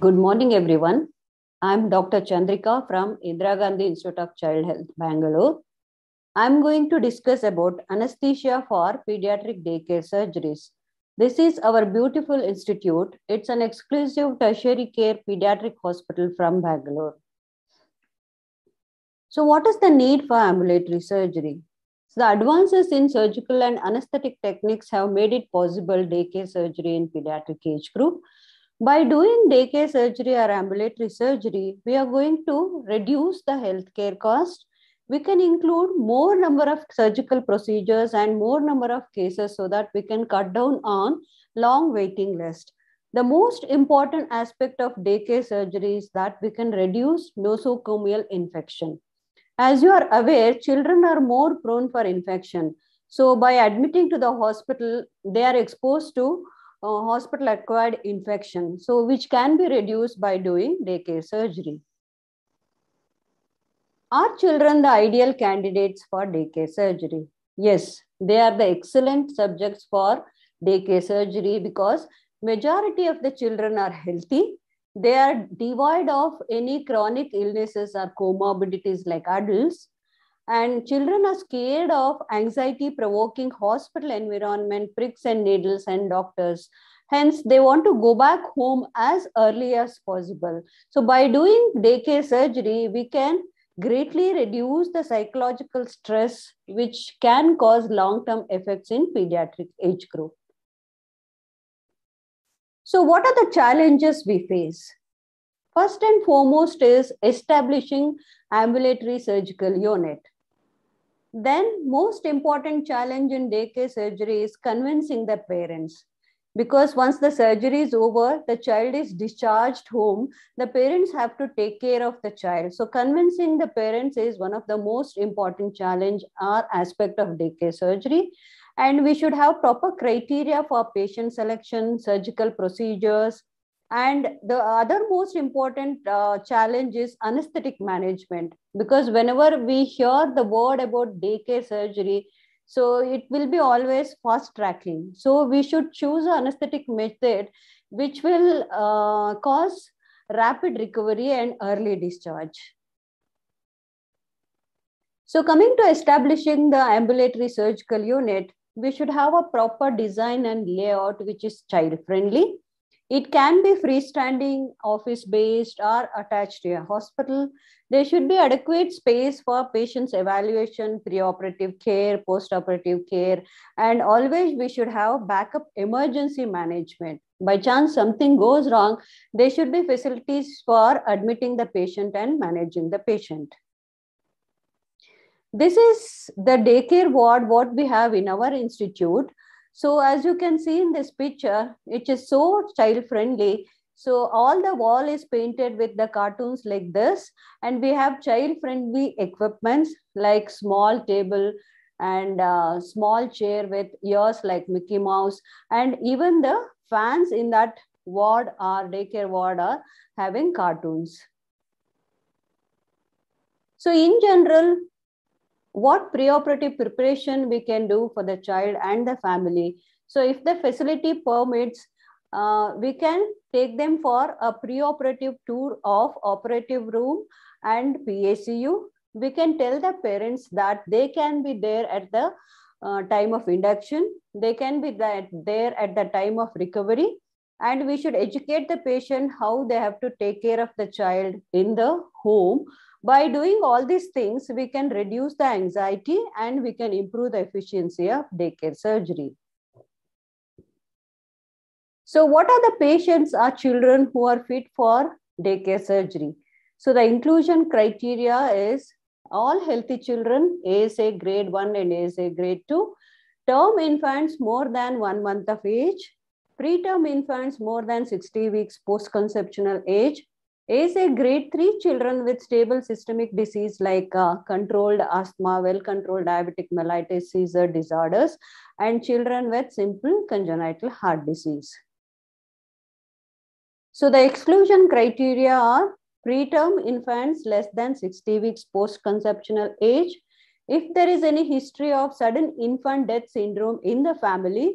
Good morning, everyone. I'm Dr. Chandrika from Indira Gandhi Institute of Child Health, Bangalore. I'm going to discuss about anesthesia for pediatric daycare surgeries. This is our beautiful institute. It's an exclusive tertiary care pediatric hospital from Bangalore. So, what is the need for ambulatory surgery? So the advances in surgical and anesthetic techniques have made it possible daycare surgery in pediatric age group by doing day care surgery or ambulatory surgery, we are going to reduce the healthcare cost. We can include more number of surgical procedures and more number of cases so that we can cut down on long waiting list. The most important aspect of care surgery is that we can reduce nosocomial infection. As you are aware, children are more prone for infection. So by admitting to the hospital, they are exposed to uh, hospital acquired infection, so which can be reduced by doing daycare surgery. Are children the ideal candidates for daycare surgery? Yes, they are the excellent subjects for daycare surgery because majority of the children are healthy. They are devoid of any chronic illnesses or comorbidities like adults and children are scared of anxiety provoking hospital environment, pricks and needles, and doctors. Hence, they want to go back home as early as possible. So, by doing daycare surgery, we can greatly reduce the psychological stress, which can cause long term effects in pediatric age group. So, what are the challenges we face? First and foremost is establishing ambulatory surgical unit. Then most important challenge in daycare surgery is convincing the parents because once the surgery is over, the child is discharged home, the parents have to take care of the child. So convincing the parents is one of the most important challenge or aspect of daycare surgery. And we should have proper criteria for patient selection, surgical procedures, and the other most important uh, challenge is anesthetic management because whenever we hear the word about daycare surgery so it will be always fast tracking so we should choose an anesthetic method which will uh, cause rapid recovery and early discharge so coming to establishing the ambulatory surgical unit we should have a proper design and layout which is child friendly it can be freestanding, office based, or attached to a hospital. There should be adequate space for patients' evaluation, preoperative care, postoperative care, and always we should have backup emergency management. By chance something goes wrong, there should be facilities for admitting the patient and managing the patient this is the daycare ward what we have in our institute so as you can see in this picture, it is so child friendly. So all the wall is painted with the cartoons like this. And we have child friendly equipments like small table and uh, small chair with ears like Mickey Mouse. And even the fans in that ward or daycare ward are having cartoons. So in general, what preoperative preparation we can do for the child and the family. So if the facility permits, uh, we can take them for a preoperative tour of operative room and PACU. We can tell the parents that they can be there at the uh, time of induction. They can be that there at the time of recovery. And we should educate the patient how they have to take care of the child in the home by doing all these things, we can reduce the anxiety and we can improve the efficiency of daycare surgery. So what are the patients or children who are fit for daycare surgery? So the inclusion criteria is all healthy children, ASA grade 1 and ASA grade 2, term infants more than one month of age, preterm infants more than 60 weeks post-conceptional age, is a grade 3 children with stable systemic disease like uh, controlled asthma, well-controlled diabetic mellitus, seizure disorders, and children with simple congenital heart disease. So the exclusion criteria are preterm infants less than 60 weeks post-conceptional age. If there is any history of sudden infant death syndrome in the family,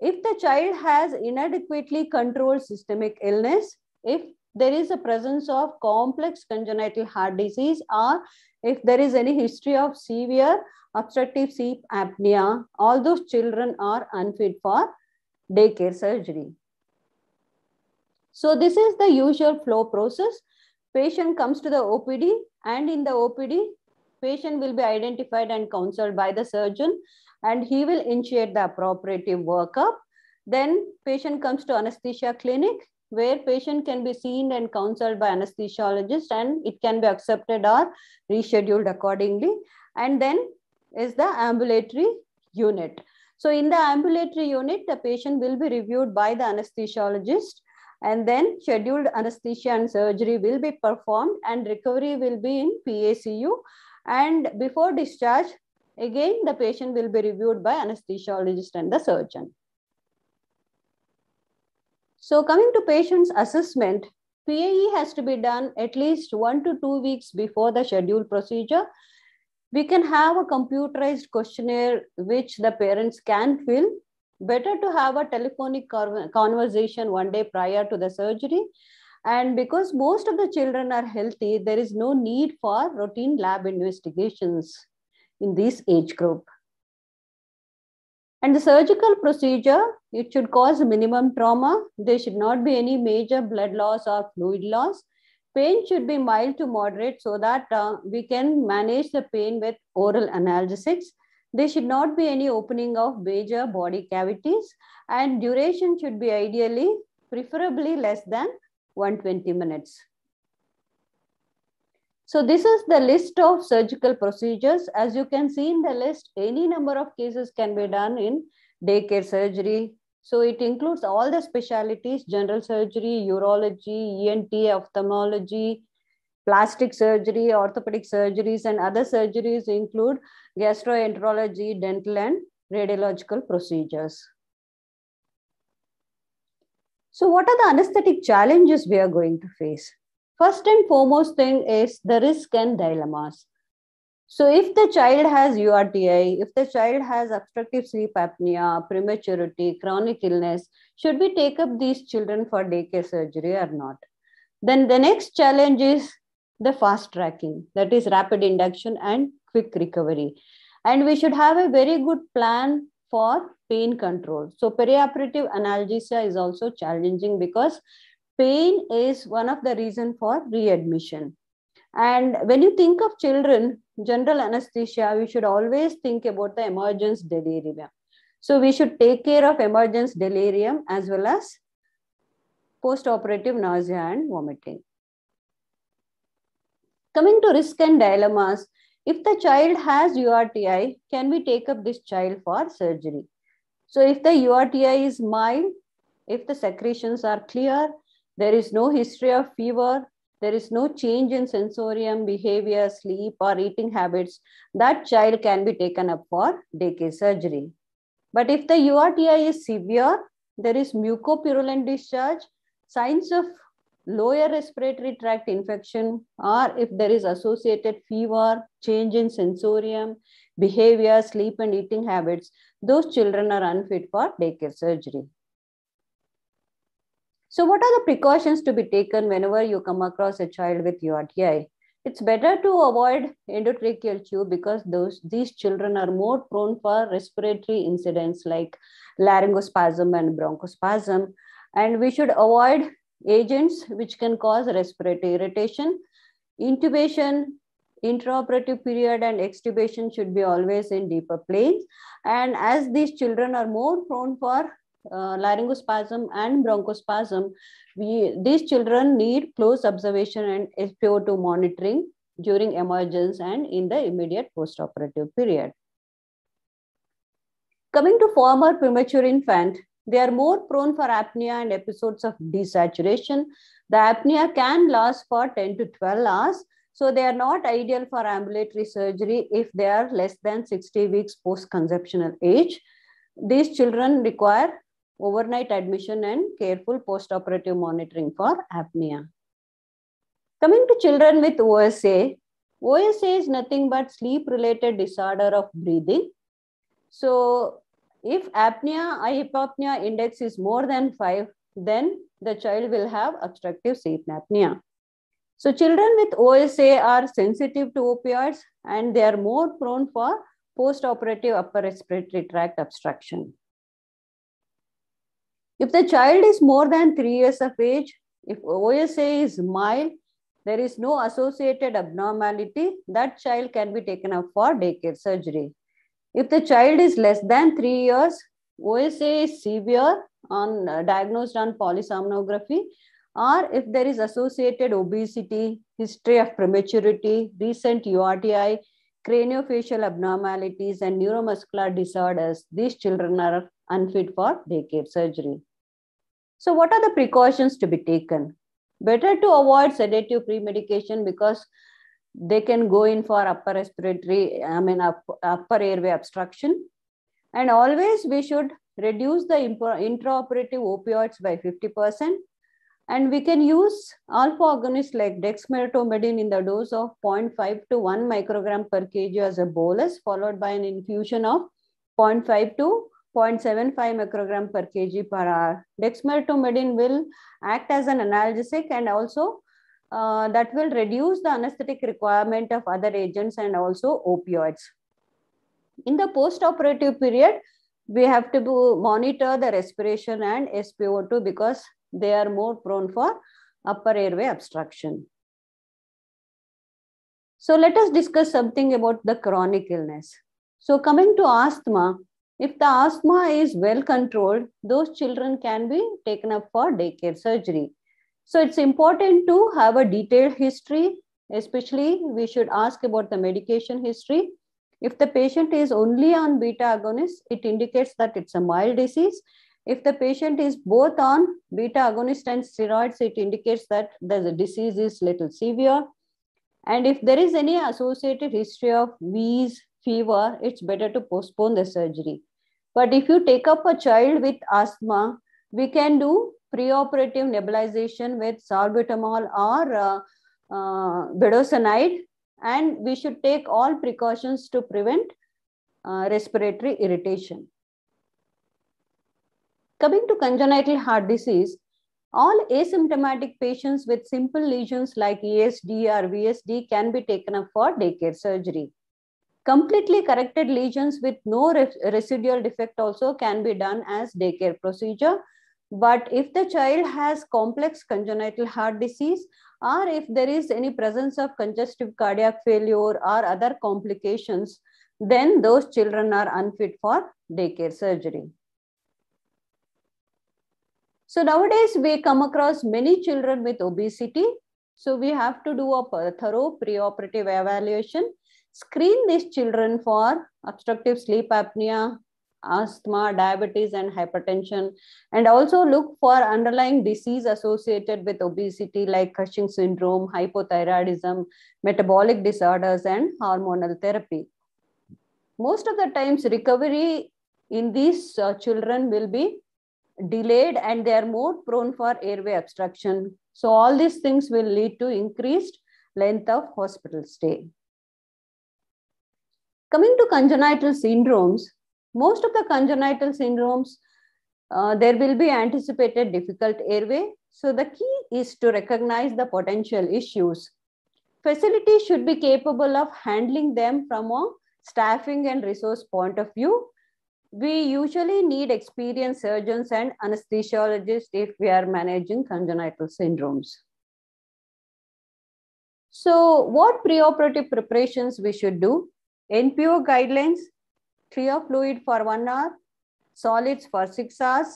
if the child has inadequately controlled systemic illness, if there is a presence of complex congenital heart disease or if there is any history of severe obstructive sleep apnea, all those children are unfit for daycare surgery. So this is the usual flow process. Patient comes to the OPD and in the OPD, patient will be identified and counseled by the surgeon and he will initiate the appropriate workup. Then patient comes to anesthesia clinic where patient can be seen and counseled by anesthesiologist and it can be accepted or rescheduled accordingly. And then is the ambulatory unit. So in the ambulatory unit, the patient will be reviewed by the anesthesiologist and then scheduled anesthesia and surgery will be performed and recovery will be in PACU. And before discharge, again, the patient will be reviewed by anesthesiologist and the surgeon. So, coming to patient's assessment, PAE has to be done at least one to two weeks before the scheduled procedure. We can have a computerized questionnaire which the parents can fill. Better to have a telephonic conversation one day prior to the surgery. And because most of the children are healthy, there is no need for routine lab investigations in this age group. And the surgical procedure, it should cause minimum trauma. There should not be any major blood loss or fluid loss. Pain should be mild to moderate so that uh, we can manage the pain with oral analgesics. There should not be any opening of major body cavities and duration should be ideally, preferably less than 120 minutes. So this is the list of surgical procedures. As you can see in the list, any number of cases can be done in daycare surgery. So it includes all the specialties, general surgery, urology, ENT, ophthalmology, plastic surgery, orthopedic surgeries, and other surgeries include gastroenterology, dental, and radiological procedures. So what are the anesthetic challenges we are going to face? First and foremost thing is the risk and dilemmas. So, if the child has URTI, if the child has obstructive sleep apnea, prematurity, chronic illness, should we take up these children for daycare surgery or not? Then the next challenge is the fast tracking, that is rapid induction and quick recovery. And we should have a very good plan for pain control. So, perioperative analgesia is also challenging because pain is one of the reason for readmission. And when you think of children, general anesthesia, we should always think about the emergence delirium. So we should take care of emergence delirium as well as post-operative nausea and vomiting. Coming to risk and dilemmas, if the child has URTI, can we take up this child for surgery? So if the URTI is mild, if the secretions are clear, there is no history of fever. There is no change in sensorium, behavior, sleep, or eating habits. That child can be taken up for daycare surgery. But if the URTI is severe, there is mucopurulent discharge, signs of lower respiratory tract infection, or if there is associated fever, change in sensorium, behavior, sleep, and eating habits, those children are unfit for daycare surgery. So, what are the precautions to be taken whenever you come across a child with URTI? It's better to avoid endotracheal tube because those these children are more prone for respiratory incidents like laryngospasm and bronchospasm. And we should avoid agents which can cause respiratory irritation. Intubation, intraoperative period and extubation should be always in deeper planes. And as these children are more prone for uh, laryngospasm and bronchospasm, we, these children need close observation and SpO2 monitoring during emergence and in the immediate postoperative period. Coming to former premature infant, they are more prone for apnea and episodes of desaturation. The apnea can last for 10 to 12 hours. So they are not ideal for ambulatory surgery if they are less than 60 weeks post-conceptional age. These children require overnight admission and careful post-operative monitoring for apnea. Coming to children with OSA, OSA is nothing but sleep-related disorder of breathing. So if apnea, hypopnea index is more than 5, then the child will have obstructive sleep apnea. So children with OSA are sensitive to opioids and they are more prone for post-operative upper respiratory tract obstruction. If the child is more than three years of age, if OSA is mild, there is no associated abnormality, that child can be taken up for daycare surgery. If the child is less than three years, OSA is severe on uh, diagnosed on polysomnography, or if there is associated obesity, history of prematurity, recent URTI, craniofacial abnormalities, and neuromuscular disorders, these children are unfit for daycare surgery. So, what are the precautions to be taken? Better to avoid sedative pre-medication because they can go in for upper respiratory, I mean, upper airway obstruction. And always we should reduce the intraoperative opioids by 50%. And we can use alpha agonists like dexmedetomidine in the dose of 0.5 to 1 microgram per kg as a bolus, followed by an infusion of 0.5 to 0.75 microgram per kg per hour. Dexmedetomidine will act as an analgesic and also uh, that will reduce the anesthetic requirement of other agents and also opioids. In the post-operative period, we have to monitor the respiration and SpO2 because they are more prone for upper airway obstruction. So let us discuss something about the chronic illness. So coming to asthma, if the asthma is well controlled, those children can be taken up for daycare surgery. So it's important to have a detailed history, especially we should ask about the medication history. If the patient is only on beta agonist, it indicates that it's a mild disease. If the patient is both on beta agonist and steroids, it indicates that the disease is little severe. And if there is any associated history of wheeze, fever, it's better to postpone the surgery. But if you take up a child with asthma, we can do preoperative nebulization with salbutamol or uh, uh, bedosanide and we should take all precautions to prevent uh, respiratory irritation. Coming to congenital heart disease, all asymptomatic patients with simple lesions like ESD or VSD can be taken up for daycare surgery. Completely corrected lesions with no re residual defect also can be done as daycare procedure. But if the child has complex congenital heart disease or if there is any presence of congestive cardiac failure or other complications, then those children are unfit for daycare surgery. So nowadays we come across many children with obesity. So we have to do a thorough preoperative evaluation screen these children for obstructive sleep apnea, asthma, diabetes, and hypertension, and also look for underlying disease associated with obesity like Cushing syndrome, hypothyroidism, metabolic disorders, and hormonal therapy. Most of the times, recovery in these uh, children will be delayed and they are more prone for airway obstruction. So all these things will lead to increased length of hospital stay. Coming to congenital syndromes, most of the congenital syndromes, uh, there will be anticipated difficult airway. So the key is to recognize the potential issues. Facilities should be capable of handling them from a staffing and resource point of view. We usually need experienced surgeons and anesthesiologists if we are managing congenital syndromes. So what preoperative preparations we should do? NPO guidelines, of fluid for one hour, solids for six hours.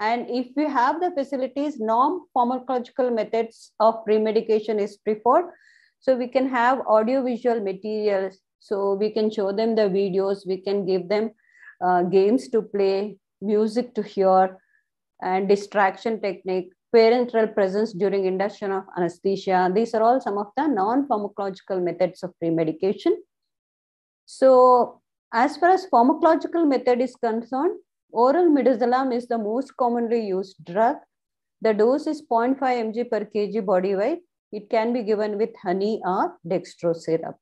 And if we have the facilities, non-pharmacological methods of pre-medication is preferred. So we can have audio-visual materials. So we can show them the videos, we can give them uh, games to play, music to hear, and distraction technique, parental presence during induction of anesthesia. These are all some of the non-pharmacological methods of pre-medication. So as far as pharmacological method is concerned, oral midazolam is the most commonly used drug. The dose is 0.5 mg per kg body weight. It can be given with honey or dextrose syrup.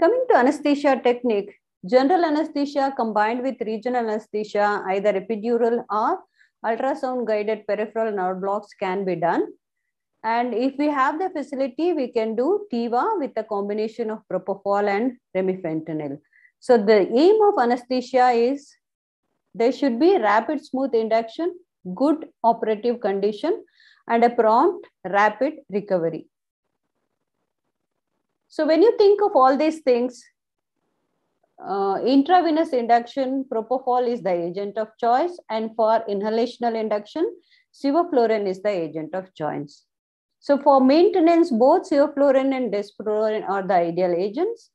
Coming to anesthesia technique, general anesthesia combined with regional anesthesia, either epidural or ultrasound guided peripheral nerve blocks can be done. And if we have the facility, we can do TIVA with a combination of propofol and remifentanil. So the aim of anesthesia is there should be rapid smooth induction, good operative condition, and a prompt rapid recovery. So when you think of all these things, uh, intravenous induction, propofol is the agent of choice, and for inhalational induction, sevoflurane is the agent of choice. So for maintenance, both ceofluorine and desfluorine are the ideal agents.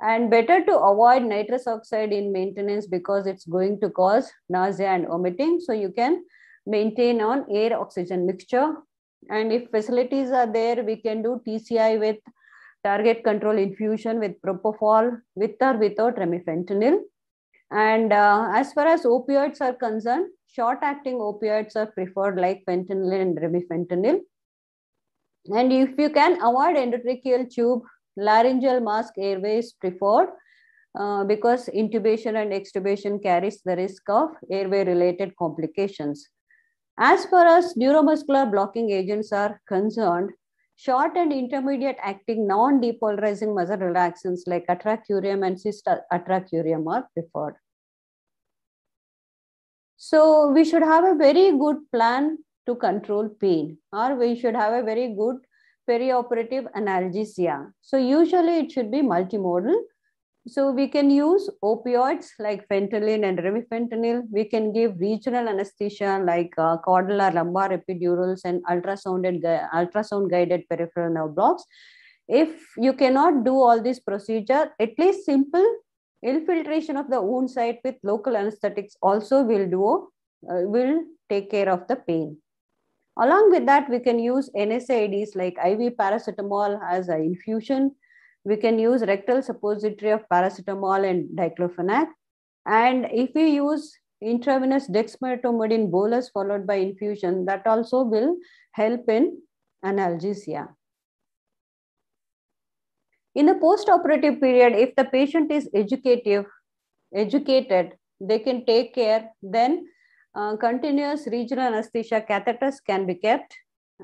And better to avoid nitrous oxide in maintenance because it's going to cause nausea and vomiting. So you can maintain on air oxygen mixture. And if facilities are there, we can do TCI with target control infusion with propofol with or without remifentanil. And uh, as far as opioids are concerned, short acting opioids are preferred like fentanyl and remifentanil. And if you can avoid endotracheal tube, laryngeal mask, airways, triford, uh, because intubation and extubation carries the risk of airway related complications. As far as neuromuscular blocking agents are concerned, short and intermediate acting non depolarizing muscle relaxants like atracurium and cyst are preferred. So, we should have a very good plan to control pain or we should have a very good perioperative analgesia. So usually it should be multimodal. So we can use opioids like fentanyl and remifentanil. We can give regional anesthesia like uh, caudal or lumbar epidurals and ultrasound and ultrasound guided peripheral nerve blocks. If you cannot do all this procedure, at least simple infiltration of the wound site with local anesthetics also will do uh, will take care of the pain. Along with that, we can use NSAIDs like IV paracetamol as an infusion. We can use rectal suppository of paracetamol and diclofenac. And if we use intravenous dexmedetomidine bolus followed by infusion, that also will help in analgesia. In the postoperative period, if the patient is educative, educated, they can take care, then uh, continuous regional anesthesia catheters can be kept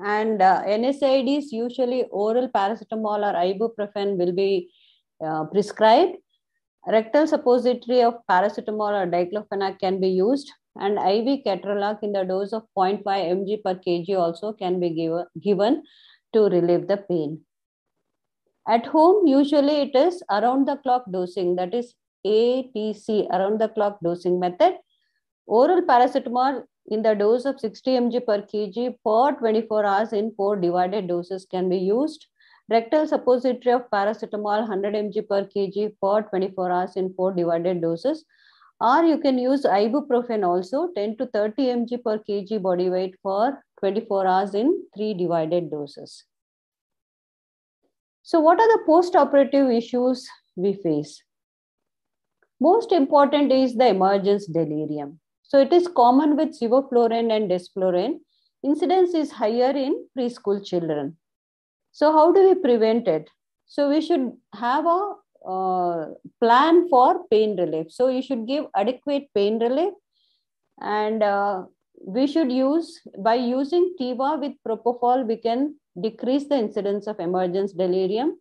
and uh, NSAIDs, usually oral paracetamol or ibuprofen will be uh, prescribed. Rectal suppository of paracetamol or diclofenac can be used and IV ketorolac in the dose of 0.5 mg per kg also can be give, given to relieve the pain. At home, usually it is around the clock dosing, that is ATC, around the clock dosing method Oral paracetamol in the dose of 60 mg per kg per 24 hours in four divided doses can be used. Rectal suppository of paracetamol 100 mg per kg for 24 hours in four divided doses. Or you can use ibuprofen also 10 to 30 mg per kg body weight for 24 hours in three divided doses. So what are the post-operative issues we face? Most important is the emergence delirium. So it is common with sevoflurane and desflurane. Incidence is higher in preschool children. So how do we prevent it? So we should have a uh, plan for pain relief. So you should give adequate pain relief and uh, we should use, by using TIVA with propofol, we can decrease the incidence of emergence delirium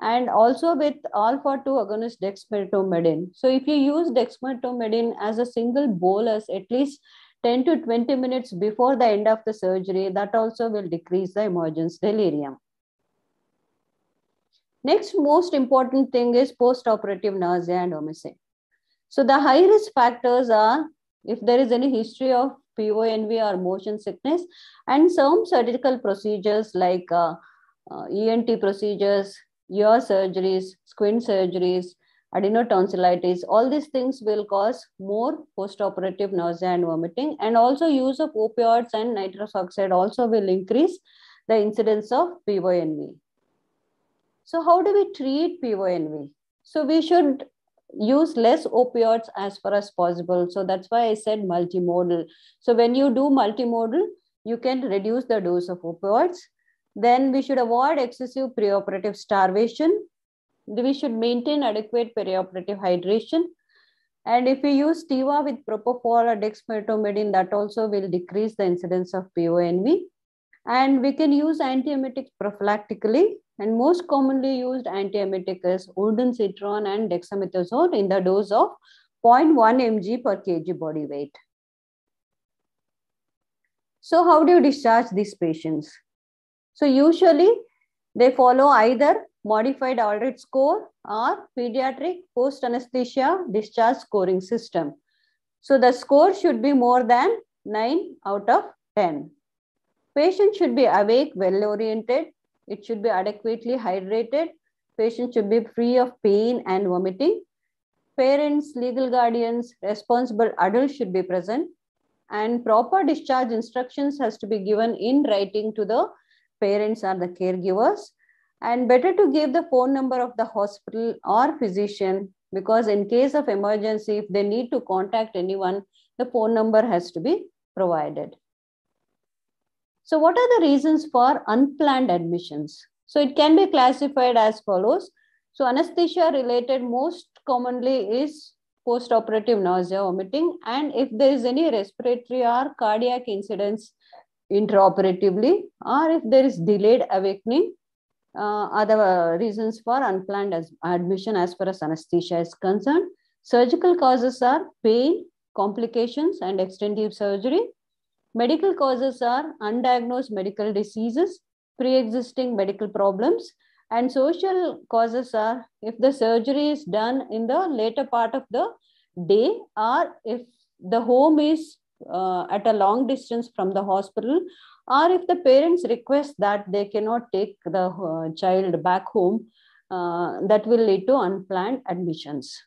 and also with all for two agonist dexmedetomidine. So if you use dexmedetomidine as a single bolus, at least 10 to 20 minutes before the end of the surgery, that also will decrease the emergence delirium. Next most important thing is postoperative nausea and vomiting. So the high risk factors are if there is any history of PONV or motion sickness and some surgical procedures like uh, uh, ENT procedures, ear surgeries, squint surgeries, adenotonsillitis, all these things will cause more postoperative nausea and vomiting. And also use of opioids and nitrous oxide also will increase the incidence of PVNV. So how do we treat PVNV? So we should use less opioids as far as possible. So that's why I said multimodal. So when you do multimodal, you can reduce the dose of opioids then we should avoid excessive preoperative starvation. We should maintain adequate perioperative hydration. And if we use TIVA with propofol or dexmedetomidine, that also will decrease the incidence of PONV. And we can use antiemetic prophylactically. And most commonly used antiemetic is sildenafil and dexamethasone in the dose of 0.1 mg per kg body weight. So how do you discharge these patients? So usually they follow either modified Aldrich score or pediatric post anesthesia discharge scoring system. So the score should be more than 9 out of 10. Patient should be awake, well oriented. It should be adequately hydrated. Patient should be free of pain and vomiting. Parents, legal guardians, responsible adults should be present. And proper discharge instructions has to be given in writing to the parents are the caregivers and better to give the phone number of the hospital or physician because in case of emergency if they need to contact anyone the phone number has to be provided so what are the reasons for unplanned admissions so it can be classified as follows so anesthesia related most commonly is post-operative nausea, vomiting, and if there is any respiratory or cardiac incidents interoperatively or if there is delayed awakening uh, other uh, reasons for unplanned as admission as far as anesthesia is concerned. Surgical causes are pain, complications, and extensive surgery. Medical causes are undiagnosed medical diseases, pre existing medical problems. And social causes are if the surgery is done in the later part of the day or if the home is uh, at a long distance from the hospital or if the parents request that they cannot take the uh, child back home uh, that will lead to unplanned admissions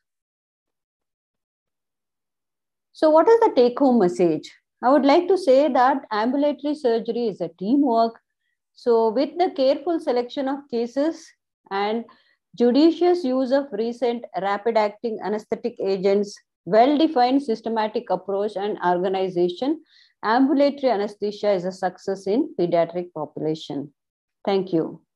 so what is the take home message i would like to say that ambulatory surgery is a teamwork so with the careful selection of cases and judicious use of recent rapid acting anesthetic agents well defined systematic approach and organization, ambulatory anesthesia is a success in pediatric population. Thank you.